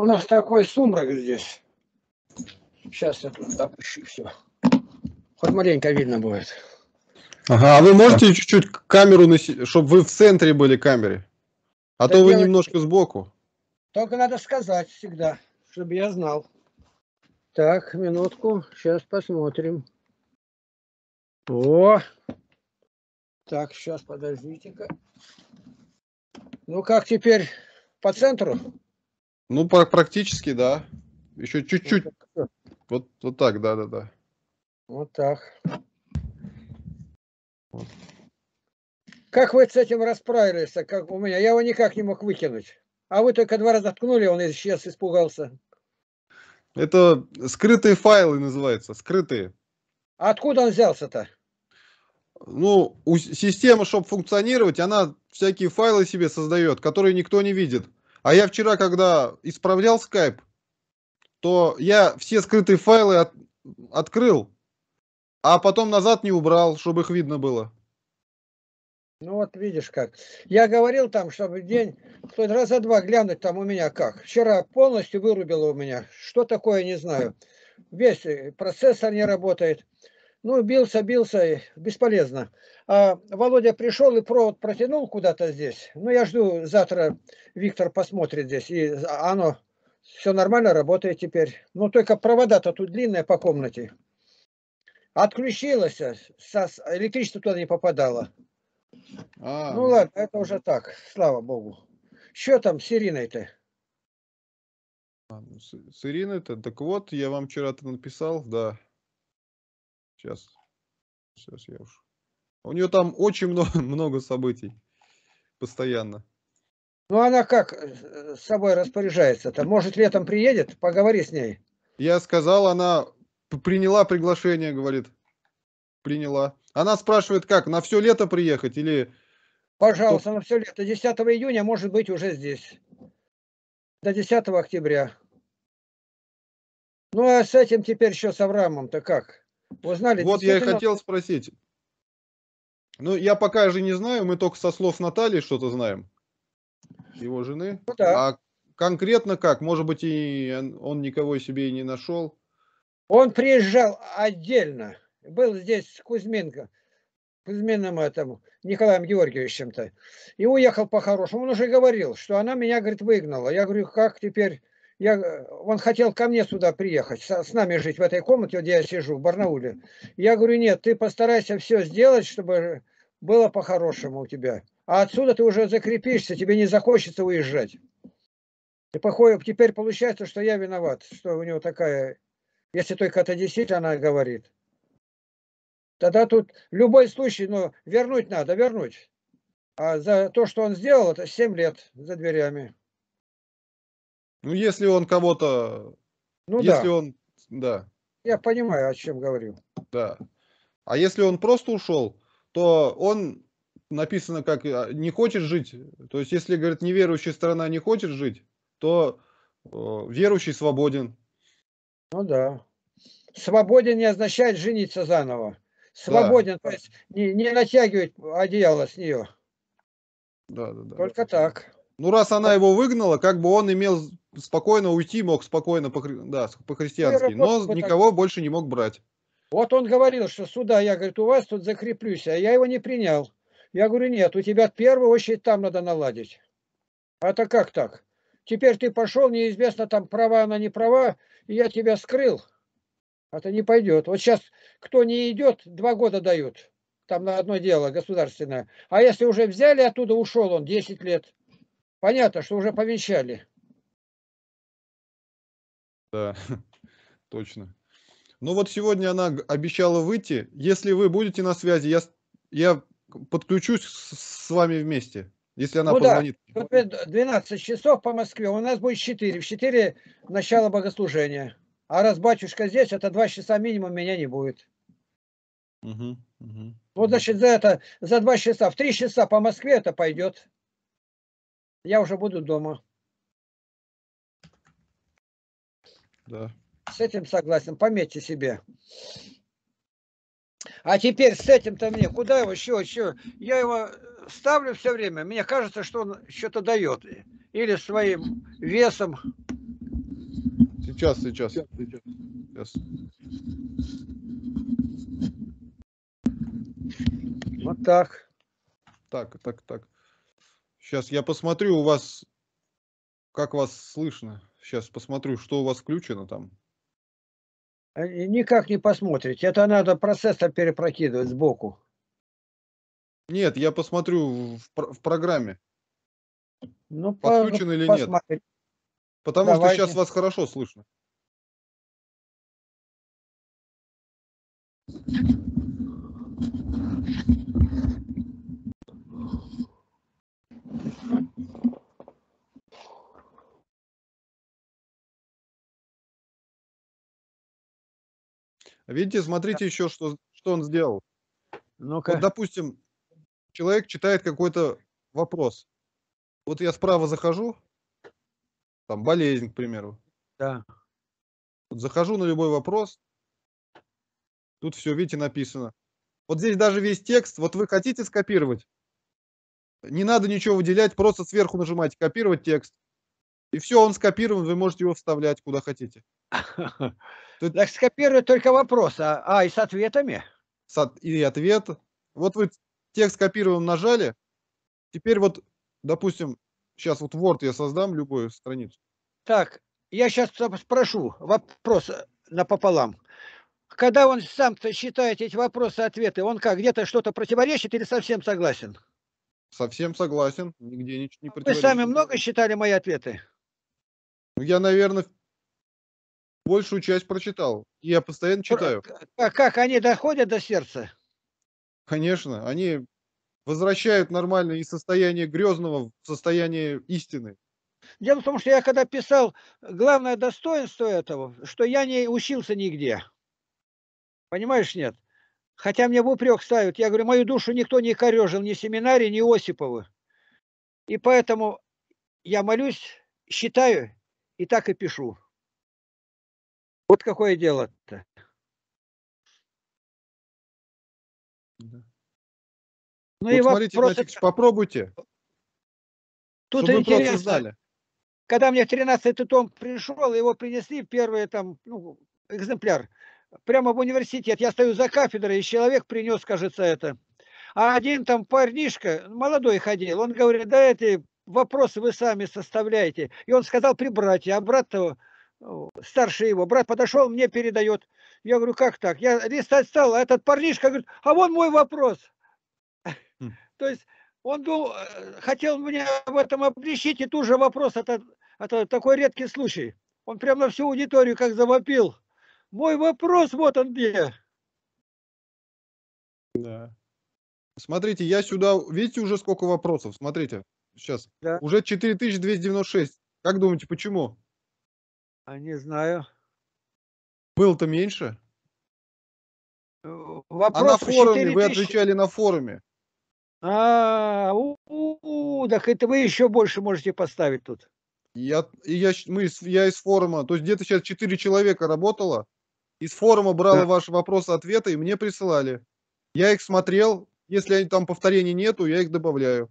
У нас такой сумрак здесь. Сейчас я тут опущу все. Хоть маленько видно будет. Ага, а вы можете да. чуть-чуть камеру, чтобы вы в центре были камеры? А да то вы делать... немножко сбоку. Только надо сказать всегда, чтобы я знал. Так, минутку, сейчас посмотрим. О! Так, сейчас, подождите-ка. Ну как теперь по центру? Ну, практически, да. Еще чуть-чуть. Ну, вот, вот, так, да-да-да. Вот так. Вот. Как вы с этим расправились? Как у меня? Я его никак не мог выкинуть. А вы только два раза ткнули, он сейчас испугался. Это скрытые файлы называются, скрытые. А откуда он взялся-то? Ну, у, система, чтобы функционировать, она всякие файлы себе создает, которые никто не видит. А я вчера, когда исправлял скайп, то я все скрытые файлы от, открыл, а потом назад не убрал, чтобы их видно было. Ну вот видишь как. Я говорил там, чтобы день, хоть раза два глянуть там у меня как. Вчера полностью вырубило у меня. Что такое, не знаю. Весь э, процессор не работает. Ну, бился, бился, бесполезно. А Володя пришел и провод протянул куда-то здесь. Ну, я жду, завтра Виктор посмотрит здесь. И оно все нормально работает теперь. Ну, только провода-то тут длинные по комнате. Отключилось, э, электричество туда не попадало. А, ну ладно, это уже так, слава богу. Что там с Ириной-то? А, ну, с, с Ириной-то? Так вот, я вам вчера-то написал, да. Сейчас, сейчас я уже. У нее там очень много, много событий постоянно. Ну, она как э, э, с собой распоряжается-то? Может, летом приедет? Поговори с ней. Я сказал, она приняла приглашение, говорит. Приняла. Она спрашивает, как, на все лето приехать или... Пожалуйста, на все лето. 10 июня может быть уже здесь. До 10 октября. Ну, а с этим теперь еще с Авраамом-то как? Узнали, вот я и хотел спросить. Ну, я пока же не знаю, мы только со слов Натальи что-то знаем, его жены. Ну, да. А конкретно как? Может быть, и он никого себе и не нашел? Он приезжал отдельно. Был здесь с Кузьменко, Кузьмином этому, Николаем Георгиевичем-то. И уехал по-хорошему. Он уже говорил, что она меня, говорит, выгнала. Я говорю, как теперь... Я, он хотел ко мне сюда приехать, с, с нами жить в этой комнате, где я сижу, в Барнауле. Я говорю, нет, ты постарайся все сделать, чтобы было по-хорошему у тебя. А отсюда ты уже закрепишься, тебе не захочется уезжать. И похоже теперь получается, что я виноват, что у него такая, если только это действительно она говорит. Тогда тут любой случай, но вернуть надо, вернуть. А за то, что он сделал, это 7 лет за дверями. Ну, если он кого-то... Ну, если да. он... Да. Я понимаю, о чем говорю. Да. А если он просто ушел, то он написано как а, не хочет жить. То есть, если, говорит, неверующая сторона не хочет жить, то э, верующий свободен. Ну да. Свободен не означает жениться заново. Свободен, да. то есть не, не натягивать одеяло с нее. Да, да, да. Только так. Ну, раз она его выгнала, как бы он имел спокойно уйти, мог спокойно по, да, по-христиански, ну но никого больше не мог брать. Вот он говорил, что сюда, я, говорит, у вас тут закреплюсь, а я его не принял. Я говорю, нет, у тебя в первую очередь там надо наладить. А то как так? Теперь ты пошел, неизвестно там права она, не права, и я тебя скрыл. Это не пойдет. Вот сейчас кто не идет, два года дают. Там на одно дело государственное. А если уже взяли оттуда, ушел он 10 лет. Понятно, что уже повенчали. Да, точно. Но ну, вот сегодня она обещала выйти. Если вы будете на связи, я, я подключусь с, вами вместе. Если она ну позвонит. Да. 12 часов по Москве. У нас будет 4. В 4 начало богослужения. А раз батюшка здесь, это 2 часа минимум меня не будет. Угу, угу. Вот значит за это, за 2 часа, в 3 часа по Москве это пойдет. Я уже буду дома. Да. С этим согласен, пометьте себе. А теперь с этим-то мне, куда его, еще, еще. Я его ставлю все время, мне кажется, что он что-то дает. Или своим весом. Сейчас, сейчас. сейчас, сейчас. Вот так. Так, так, так. Сейчас я посмотрю у вас, как вас слышно. Сейчас посмотрю, что у вас включено там. А, никак не посмотрите. Это надо процессор перепрокидывать сбоку. Нет, я посмотрю в, в программе. Ну, Подключен по или посмотри. нет. Потому Давайте. что сейчас вас хорошо слышно. Видите, смотрите еще, что, что он сделал. ну -ка. Вот, допустим, человек читает какой-то вопрос. Вот я справа захожу, там болезнь, к примеру. Да. Вот захожу на любой вопрос, тут все, видите, написано. Вот здесь даже весь текст, вот вы хотите скопировать, не надо ничего выделять, просто сверху нажимаете «Копировать текст». И все, он скопирован, вы можете его вставлять куда хотите. Тут... Так скопируют только вопрос, а, а и с ответами? И ответ. Вот вы текст копируем, нажали. Теперь вот, допустим, сейчас вот Word я создам любую страницу. Так, я сейчас спрошу вопрос э, напополам. Когда он сам-то считает эти вопросы, ответы, он как, где-то что-то противоречит или совсем согласен? Совсем согласен, нигде ничего не противоречит. Вы сами много считали мои ответы? Ну, я, наверное, большую часть прочитал. я постоянно читаю. А как они доходят до сердца? Конечно, они возвращают нормально из состояния грезного в состояние истины. Дело в том, что я когда писал, главное достоинство этого, что я не учился нигде. Понимаешь, нет? Хотя мне в упрек ставят. Я говорю, мою душу никто не корежил, ни семинарии ни Осиповы. И поэтому я молюсь, считаю и так и пишу. Вот какое дело-то. Да. Ну вот и смотрите, вопрос... значит, попробуйте. Тут чтобы интересно, знали. когда мне 13-й том пришел, его принесли первый там, ну, экземпляр, прямо в университет. Я стою за кафедрой, и человек принес, кажется, это. А один там парнишка, молодой ходил, он говорит, да эти вопросы вы сами составляете. И он сказал прибрать, а брат ну, старший его, брат подошел, мне передает. Я говорю, как так? Я листать стал, а этот парнишка говорит, а вон мой вопрос. Хм. То есть он э, хотел мне об этом обличить, и тут же вопрос, это, это такой редкий случай. Он прямо на всю аудиторию как завопил. Мой вопрос, вот он где. Да. Смотрите, я сюда, видите уже сколько вопросов, смотрите, сейчас. Да. Уже 4296. Как думаете, почему? А не знаю. Был-то меньше? Вопрос э, а на форуме, вы отвечали на форуме. А, у, у, так это вы еще больше можете поставить тут. Я, я, мы, я из форума, то есть где-то сейчас 4 человека работало, из форума брала да. ваши вопросы-ответы и мне присылали. Я их смотрел, если они, там повторений нету, я их добавляю.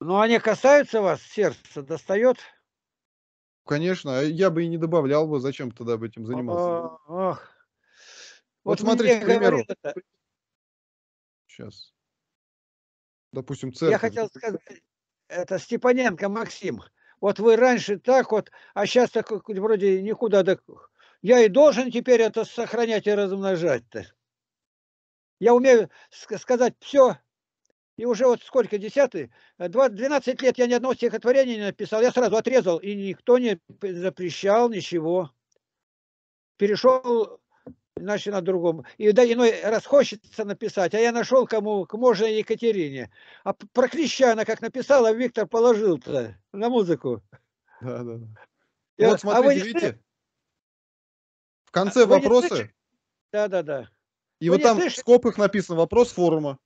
Ну, они касаются вас, сердце достает? Конечно, а я бы и не добавлял бы, зачем тогда бы этим занимался. Ох. А, вот, вот смотрите, к примеру. Это. Сейчас. Допустим, церковь. Я хотел сказать, это Степаненко Максим. Вот вы раньше так вот, а сейчас так вроде никуда. Так... Я и должен теперь это сохранять и размножать-то. Я умею сказать все, и уже вот сколько, десятый, 12 э, лет я ни одного стихотворения не написал. Я сразу отрезал, и никто не запрещал ничего. Перешел иначе на другом. И да, иной раз хочется написать, а я нашел кому, к можно Екатерине. А про она, как написала, Виктор положил-то на музыку. Да, да, да. И вот, вот «А смотрите, а вы... видите, в конце а вопросы. Да, да, да. И вы вот там слышите? в скобках написан вопрос форума.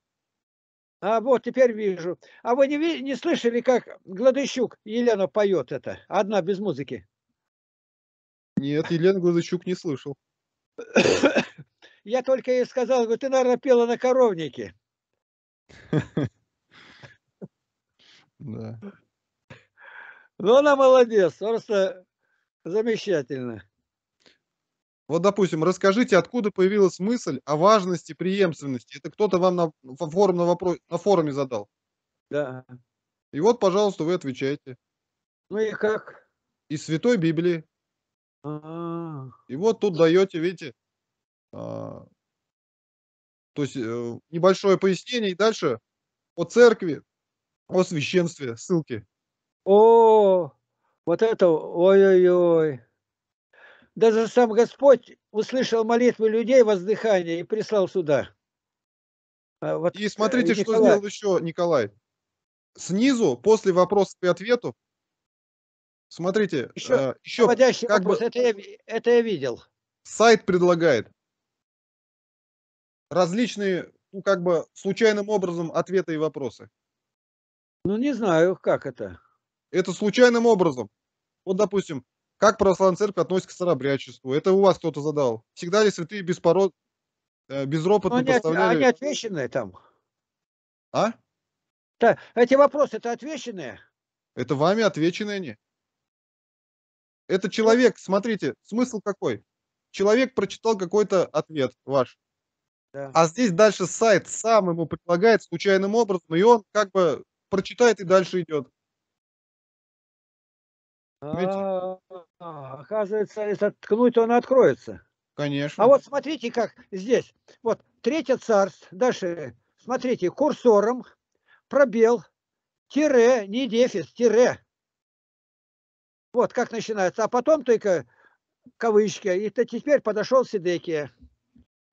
А вот теперь вижу. А вы не, не слышали, как Гладыщук Елена поет это? Одна без музыки. Нет, Елена Гладыщук не слышал. Я только ей сказал, говорю, ты, наверное, пела на коровнике. Да. Ну, она молодец, просто замечательно. Вот, допустим, расскажите, откуда появилась мысль о важности преемственности. Это кто-то вам на, форум, на, вопрос, на форуме задал. Да. И вот, пожалуйста, вы отвечаете. Ну и как? Из Святой Библии. А-а-а. И вот тут даете, видите, а, то есть э, небольшое пояснение. И дальше о церкви, о священстве, ссылки. О, вот это, ой-ой-ой. Даже сам Господь услышал молитвы людей, воздыхание и прислал сюда. А вот, и смотрите, э, Николай. что сделал еще Николай. Снизу, после вопросов и ответов, смотрите, еще, э, еще как вопрос, бы, это, я, это я видел. Сайт предлагает различные, ну, как бы, случайным образом ответы и вопросы. Ну, не знаю, как это. Это случайным образом. Вот, допустим, как православная церковь относится к старобрячеству? Это у вас кто-то задал. Всегда ли святые беспород... Э, ну, безропотно они, поставляли... Они отвеченные там. А? Да, эти вопросы это отвеченные? Это вами отвеченные они. Это ну. человек, смотрите, смысл какой? Человек прочитал какой-то ответ ваш. Да. А здесь дальше сайт сам ему предлагает случайным образом, и он как бы прочитает и дальше идет. А -а а, оказывается, если ткнуть, она откроется. Конечно. А вот смотрите, как здесь. Вот третье царство. Дальше, смотрите, курсором пробел, тире, не дефис, тире. Вот как начинается. А потом только кавычки. И то теперь подошел Сидекия.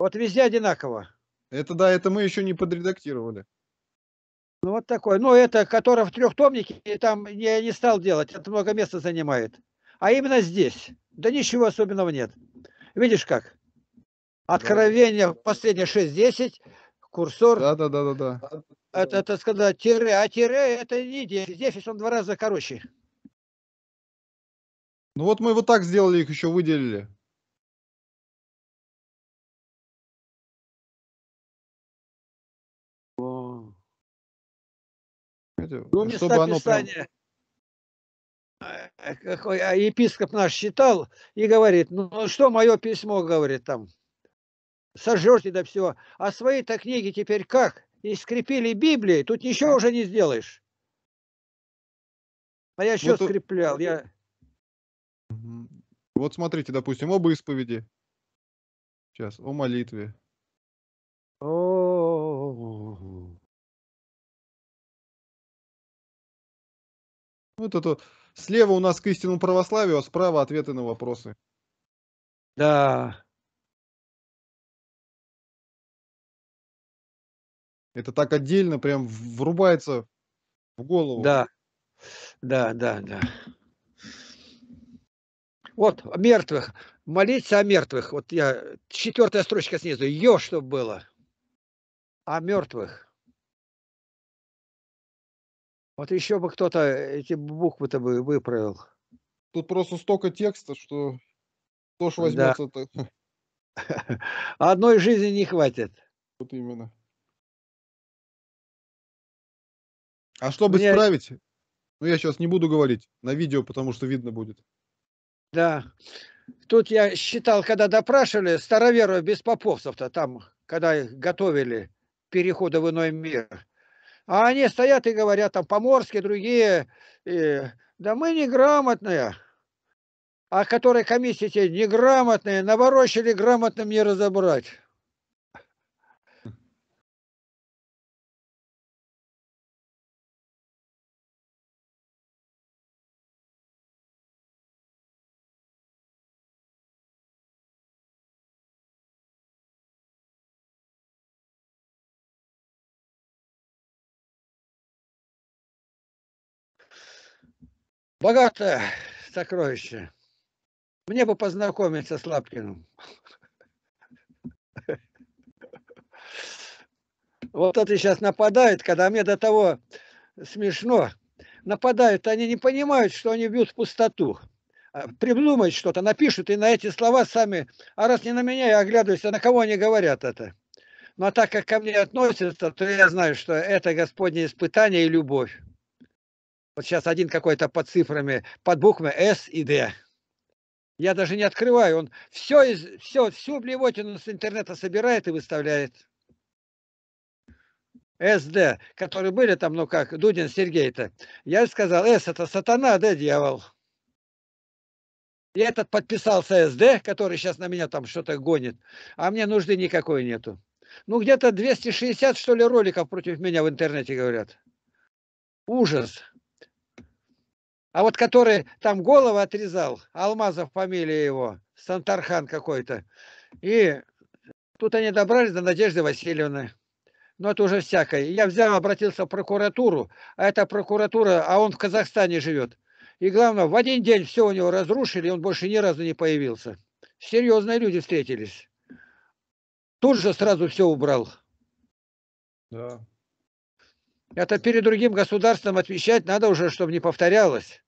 Вот везде одинаково. Это да, это мы еще не подредактировали. Ну вот такой. Ну это, который в трехтомнике, и там я не стал делать. Это много места занимает. А именно здесь. Да ничего особенного нет. Видишь как? Откровение последние 6-10, курсор. Да, да, да, да, да. Это, это сказать, тире, а тире это не 10. 10 он два раза короче. Ну вот мы вот так сделали, их еще выделили. Ну, чтобы оно Прям... Э, а епископ наш считал и говорит, ну, ну что мое письмо, говорит там, сожжете да все, а свои-то книги теперь как? И скрепили Библии, тут ничего уже не сделаешь. А я еще ну, скреплял, тут... я... Вот смотрите, допустим, об исповеди. Сейчас, о молитве. О. Вот это Слева у нас к истинному православию, а справа ответы на вопросы. Да. Это так отдельно прям врубается в голову. Да, да, да, да. Вот, о мертвых. Молиться о мертвых. Вот я, четвертая строчка снизу. Ее, чтобы было. О мертвых. Вот еще бы кто-то э, эти буквы-то бы выправил. Тут просто столько текста, что кто ж возьмется-то. Да. Одной жизни не хватит. Вот именно. А чтобы Мне... исправить, ну я сейчас не буду говорить на видео, потому что видно будет. Да. Тут я считал, когда допрашивали староверов без поповцев-то там, когда их готовили перехода в иной мир, а они стоят и говорят, там, поморские, другие, и, э, да мы неграмотные. А которые комиссии те неграмотные, наворочили грамотным не разобрать. Богатое сокровище. Мне бы познакомиться с Лапкиным. Вот это сейчас нападает, когда мне до того смешно. Нападают, они не понимают, что они бьют в пустоту. А придумают что-то, напишут, и на эти слова сами, а раз не на меня, я оглядываюсь, а на кого они говорят это? Но так как ко мне относятся, то я знаю, что это господне испытание и любовь. Вот сейчас один какой-то под цифрами, под буквами С и Д. Я даже не открываю. Он все, из, все, всю блевотину с интернета собирает и выставляет. СД, которые были там, ну как, Дудин, Сергей-то. Я сказал, С это сатана, да, дьявол. И этот подписался СД, который сейчас на меня там что-то гонит. А мне нужды никакой нету. Ну где-то 260, что ли, роликов против меня в интернете говорят. Ужас. А вот который там голову отрезал, Алмазов фамилия его, Сантархан какой-то. И тут они добрались до Надежды Васильевны. Но это уже всякое. Я взял, обратился в прокуратуру, а это прокуратура, а он в Казахстане живет. И главное, в один день все у него разрушили, и он больше ни разу не появился. Серьезные люди встретились. Тут же сразу все убрал. Да. Это перед другим государством отвечать надо уже, чтобы не повторялось.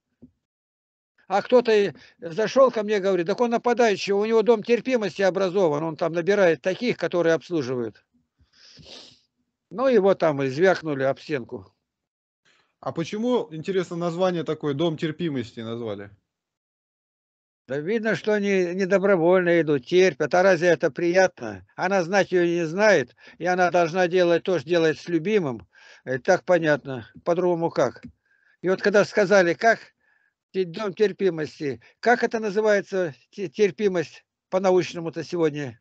А кто-то зашел ко мне, говорит, так он нападающий, у него дом терпимости образован, он там набирает таких, которые обслуживают. Ну, его там и звякнули об стенку. А почему, интересно, название такое, дом терпимости назвали? Да видно, что они недобровольно идут, терпят. А разве это приятно? Она знать ее не знает, и она должна делать то, что делает с любимым. Э, так понятно. По-другому как? И вот когда сказали, как дом терпимости, как это называется терпимость по-научному-то сегодня?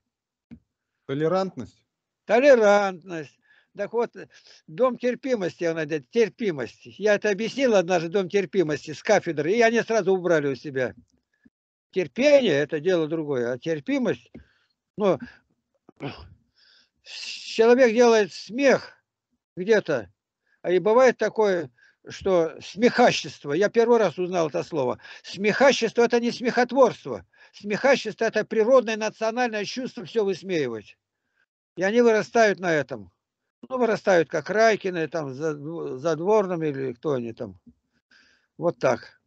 Толерантность. Толерантность. Так вот, дом терпимости, она говорит, терпимость. Я это объяснил однажды, дом терпимости с кафедры, и они сразу убрали у себя. Терпение – это дело другое, а терпимость, ну, человек делает смех – где-то. А и бывает такое, что смехачество, я первый раз узнал это слово, смехачество это не смехотворство, смехачество это природное национальное чувство все высмеивать. И они вырастают на этом. Ну, вырастают как Райкины, там, за, за дворным или кто они там. Вот так.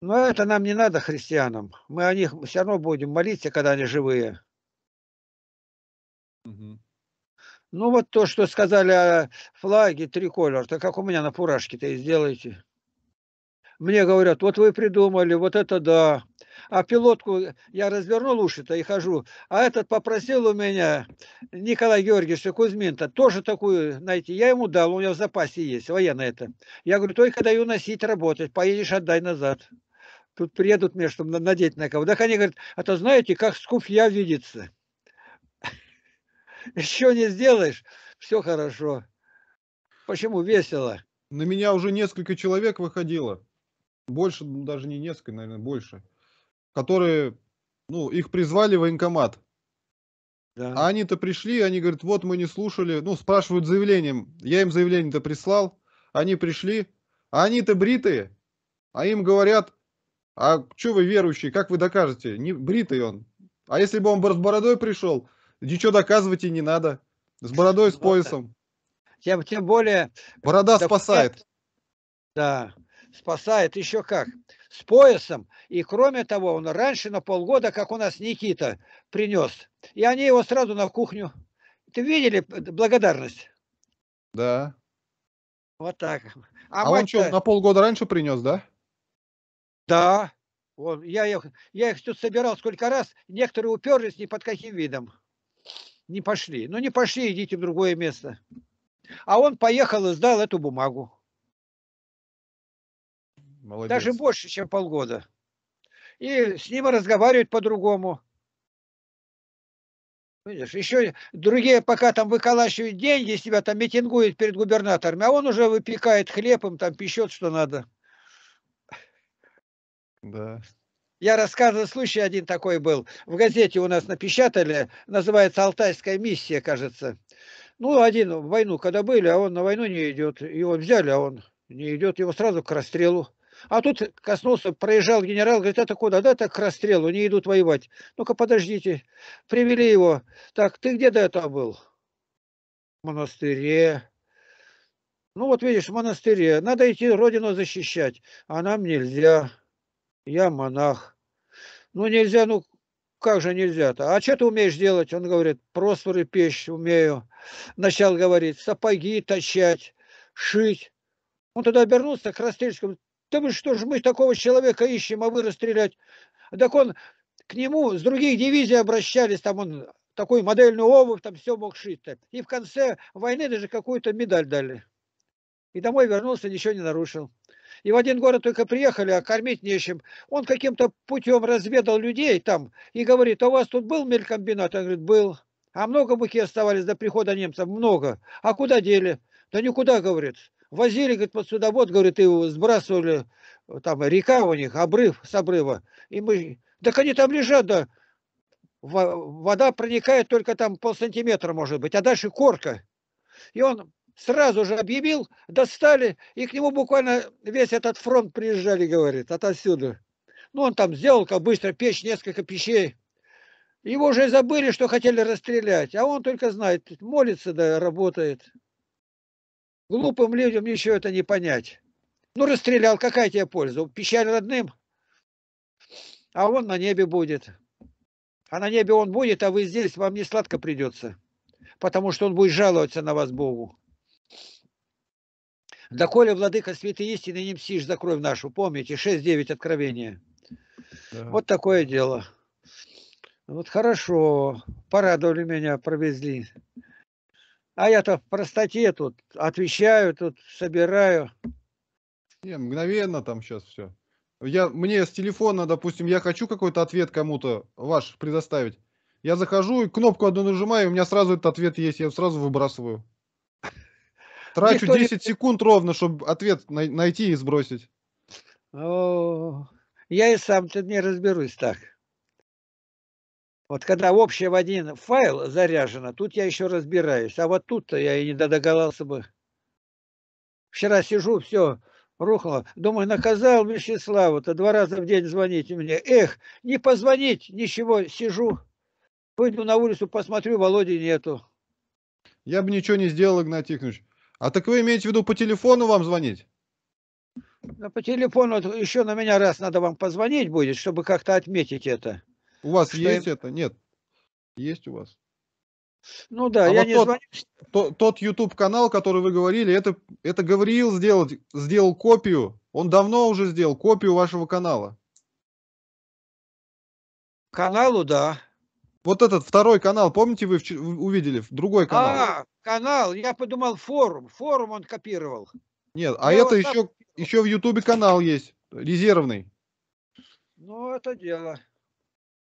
Но это нам не надо, христианам. Мы о них все равно будем молиться, когда они живые. Угу. Ну вот то, что сказали о флаге триколор, так как у меня на фуражке-то и сделайте. Мне говорят, вот вы придумали, вот это да. А пилотку я развернул уши-то и хожу. А этот попросил у меня, Николай Георгиевич Кузьмин-то, тоже такую найти. Я ему дал, у него в запасе есть, военная это. Я говорю, только даю носить, работать, поедешь, отдай назад. Тут приедут мне, чтобы надеть на кого. Так они говорят, а то знаете, как скуфья видится. Еще не сделаешь, все хорошо. Почему весело? На меня уже несколько человек выходило. Больше, ну, даже не несколько, наверное, больше. Которые, ну, их призвали в военкомат. Да. А они-то пришли, они говорят, вот мы не слушали. Ну, спрашивают заявлением. Я им заявление-то прислал. Они пришли. А они-то бритые. А им говорят, а что вы верующие, как вы докажете? Не бритый он. А если бы он с бородой пришел, Ничего доказывать и не надо. С бородой, с поясом. Тем, тем более... Борода да, спасает. Да, спасает еще как. С поясом. И кроме того, он раньше на полгода, как у нас Никита принес. И они его сразу на кухню. Ты видели благодарность? Да. Вот так. А, а он что, на полгода раньше принес, да? Да. Он, я, их, я их тут собирал сколько раз, некоторые уперлись ни под каким видом не пошли. Ну не пошли, идите в другое место. А он поехал и сдал эту бумагу. Молодец. Даже больше, чем полгода. И с ним разговаривают по-другому. Видишь, еще другие пока там выколачивают деньги, из тебя там митингуют перед губернаторами, а он уже выпекает хлебом, там пищет, что надо. Да. Я рассказывал случай один такой был. В газете у нас напечатали, называется «Алтайская миссия», кажется. Ну, один в войну, когда были, а он на войну не идет. Его взяли, а он не идет. Его сразу к расстрелу. А тут коснулся, проезжал генерал, говорит, это куда? Да, так к расстрелу, не идут воевать. Ну-ка, подождите. Привели его. Так, ты где до этого был? В монастыре. Ну, вот видишь, в монастыре. Надо идти родину защищать. А нам нельзя. Я монах. Ну нельзя, ну как же нельзя-то? А что ты умеешь делать? Он говорит, просторы печь умею. Начал говорить, сапоги точать, шить. Он тогда обернулся к Растельскому. Да вы что ж, мы такого человека ищем, а вы расстрелять. Так он к нему с других дивизий обращались, там он такую модельную обувь, там все мог шить-то. И в конце войны даже какую-то медаль дали. И домой вернулся, ничего не нарушил. И в один город только приехали, а кормить нечем. Он каким-то путем разведал людей там и говорит, а у вас тут был мелькомбинат? Он говорит, был. А много муки оставались до прихода немцев? Много. А куда дели? Да никуда, говорит. Возили, говорит, под вот, говорит, и сбрасывали, там река у них, обрыв с обрыва. И мы, так они там лежат, да. Вода проникает только там полсантиметра, может быть, а дальше корка. И он сразу же объявил, достали, и к нему буквально весь этот фронт приезжали, говорит, отсюда. Ну, он там сделал как быстро печь, несколько печей. Его уже забыли, что хотели расстрелять, а он только знает, молится, да, работает. Глупым людям ничего это не понять. Ну, расстрелял, какая тебе польза? Печаль родным, а он на небе будет. А на небе он будет, а вы здесь, вам не сладко придется, потому что он будет жаловаться на вас Богу. Доколе, владыка святой истины, не мсишь за кровь нашу, помните, 6-9 откровения. Да. Вот такое дело. Вот хорошо, порадовали меня, провезли. А я-то в простоте тут отвечаю, тут собираю. Не, мгновенно там сейчас все. Я, мне с телефона, допустим, я хочу какой-то ответ кому-то ваш предоставить. Я захожу и кнопку одну нажимаю, и у меня сразу этот ответ есть, я сразу выбрасываю. Трачу 10 секунд ровно, чтобы ответ найти и сбросить. я и сам-то не разберусь так. Вот когда общее в один файл заряжено, тут я еще разбираюсь. А вот тут-то я и не догадался бы. Вчера сижу, все, рухнуло. Думаю, наказал Вячеславу-то два раза в день звоните мне. Эх, не позвонить, ничего, сижу. пойду на улицу, посмотрю, Володи нету. Я бы ничего не сделал, Игнат Тихонович. А так вы имеете в виду по телефону вам звонить? Ну, по телефону еще на меня раз надо вам позвонить будет, чтобы как-то отметить это. У вас что есть им... это? Нет. Есть у вас. Ну да, а я вот не тот, звоню. То, тот YouTube канал, который вы говорили, это, это Гавриил сделал, сделал копию. Он давно уже сделал копию вашего канала. Каналу, да. Вот этот второй канал, помните, вы увидели другой канал? А, канал, я подумал форум, форум он копировал. Нет, а я это вот еще, так... еще в Ютубе канал есть, резервный. Ну, это дело.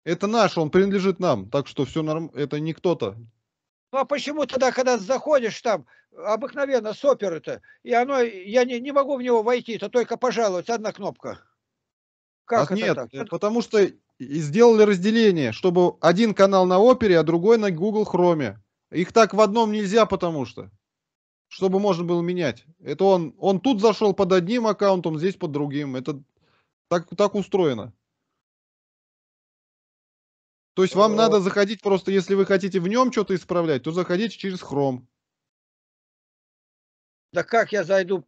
Это наш, он принадлежит нам, так что все нормально, это не кто-то. Ну, а почему тогда, когда заходишь там, обыкновенно сопер это, и оно, я не, не могу в него войти, это только пожаловать, одна кнопка. Как а это нет, так? потому что и сделали разделение, чтобы один канал на опере, а другой на Google Chrome. Их так в одном нельзя, потому что. Чтобы можно было менять. Это он, он тут зашел под одним аккаунтом, здесь под другим. Это так, так устроено. То есть вам надо э, заходить просто, если вы хотите в нем что-то исправлять, то заходите через Chrome. Да как я зайду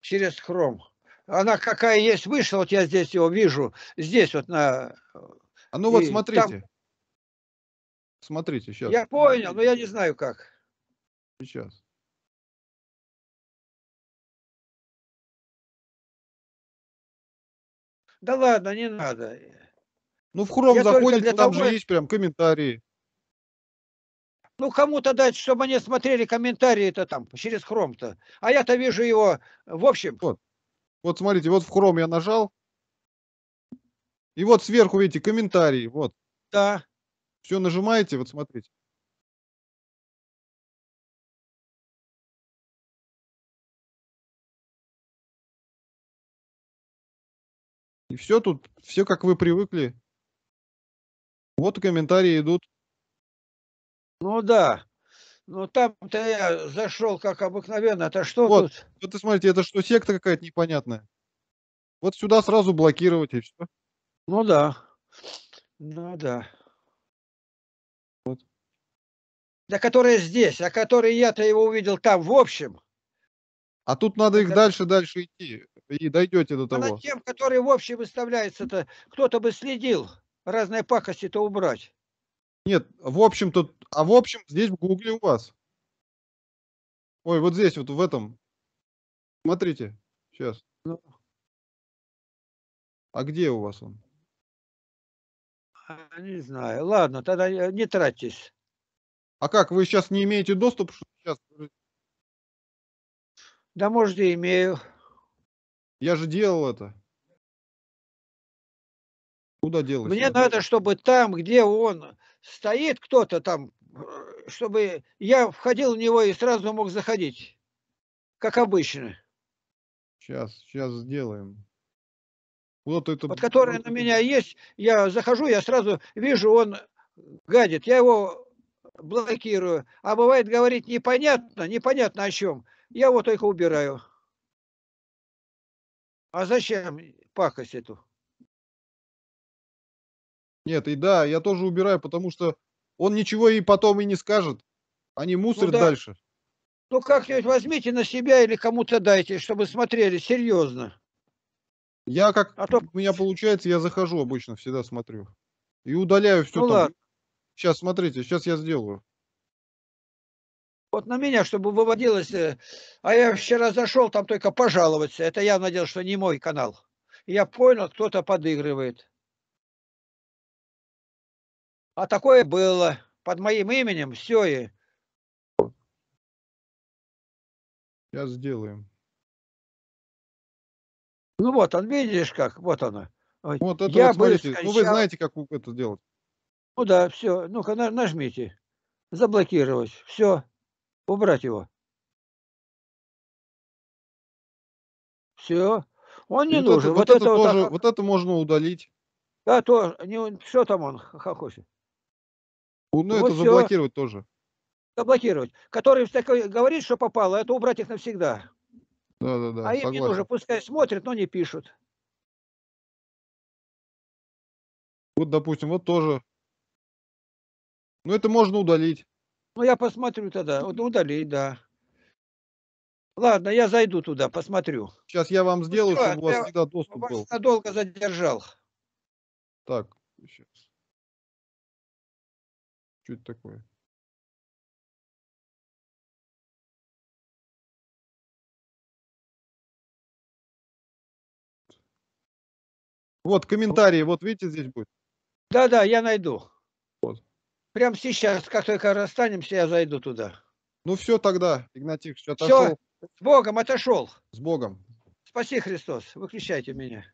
через Chrome? она какая есть вышла, вот я здесь его вижу, здесь вот на... А ну вот смотрите. Там... Смотрите сейчас. Я понял, но я не знаю как. Сейчас. Да ладно, не надо. Ну в хром заходите, там того... же есть прям комментарии. Ну, кому-то дать, чтобы они смотрели комментарии-то там, через хром-то. А я-то вижу его в общем. Вот. Вот смотрите, вот в Chrome я нажал. И вот сверху, видите, комментарии. Вот. Да. Все нажимаете, вот смотрите. И все тут, все как вы привыкли. Вот комментарии идут. Ну да. Ну там-то я зашел как обыкновенно. Это что вот, тут? Вот ты смотрите, это что, секта какая-то непонятная? Вот сюда сразу блокировать и все. Ну да. Ну да. Вот. Да которые здесь, а которые я-то его увидел там в общем. А тут надо их дальше, дальше идти. И дойдете до того. А над тем, который в общем выставляется-то, кто-то бы следил. Разные пакости-то убрать. Нет, в общем тут, а в общем, здесь в Гугле у вас. Ой, вот здесь, вот в этом. Смотрите, сейчас. А где у вас он? А, не знаю. Ладно, тогда э, не тратьтесь. А как, вы сейчас не имеете доступ? Сейчас... Да, может, и имею. Я же делал это. Куда делать? Мне надо, чтобы там, где он стоит кто-то там, чтобы я входил в него и сразу мог заходить, как обычно. Сейчас, сейчас сделаем. Вот это... Вот который на меня есть, я захожу, я сразу вижу, он гадит, я его блокирую. А бывает говорить непонятно, непонятно о чем. Я его только убираю. А зачем пакость эту? Нет, и да, я тоже убираю, потому что он ничего и потом и не скажет. Они ну мусорят ну, да. дальше. Ну как-нибудь возьмите на себя или кому-то дайте, чтобы смотрели серьезно. Я как а то... у меня получается, я захожу обычно, всегда смотрю. И удаляю все ну, там. Ладно. Сейчас, смотрите, сейчас я сделаю. Вот на меня, чтобы выводилось. Э, а я вчера зашел, там только пожаловаться. Это я надеялся, что не мой канал. Я понял, кто-то подыгрывает. А такое было под моим именем, все и... я сделаем. Ну вот он, видишь как, вот оно. Вот это я вот, смотрите, скончал... ну вы знаете, как это делать. Ну да, все, ну-ка нажмите. Заблокировать, все, убрать его. Все, он не И нужен. Вот, вот, это, вот это, тоже, вот, так... вот это можно удалить. Да, тоже. не, что там он хохочет. Ну, вот это все. заблокировать тоже. Заблокировать. Который такой говорит, что попало, это убрать их навсегда. Да, да, да. А согласен. им не нужно, пускай смотрят, но не пишут. Вот, допустим, вот тоже. Ну, это можно удалить. Ну, я посмотрю тогда. Вот удалить, да. Ладно, я зайду туда, посмотрю. Сейчас я вам ну сделаю, Все, чтобы у вас всегда доступ был. Надолго задержал. Так, сейчас. Что это такое? Вот ну комментарии, вот видите, здесь будет. Да, да, я найду. Вот. Прямо сейчас, как только расстанемся, я зайду туда. Ну все тогда, Игнатьевич, отошел. Все, с Богом отошел. С Богом. Спаси Христос, выключайте меня.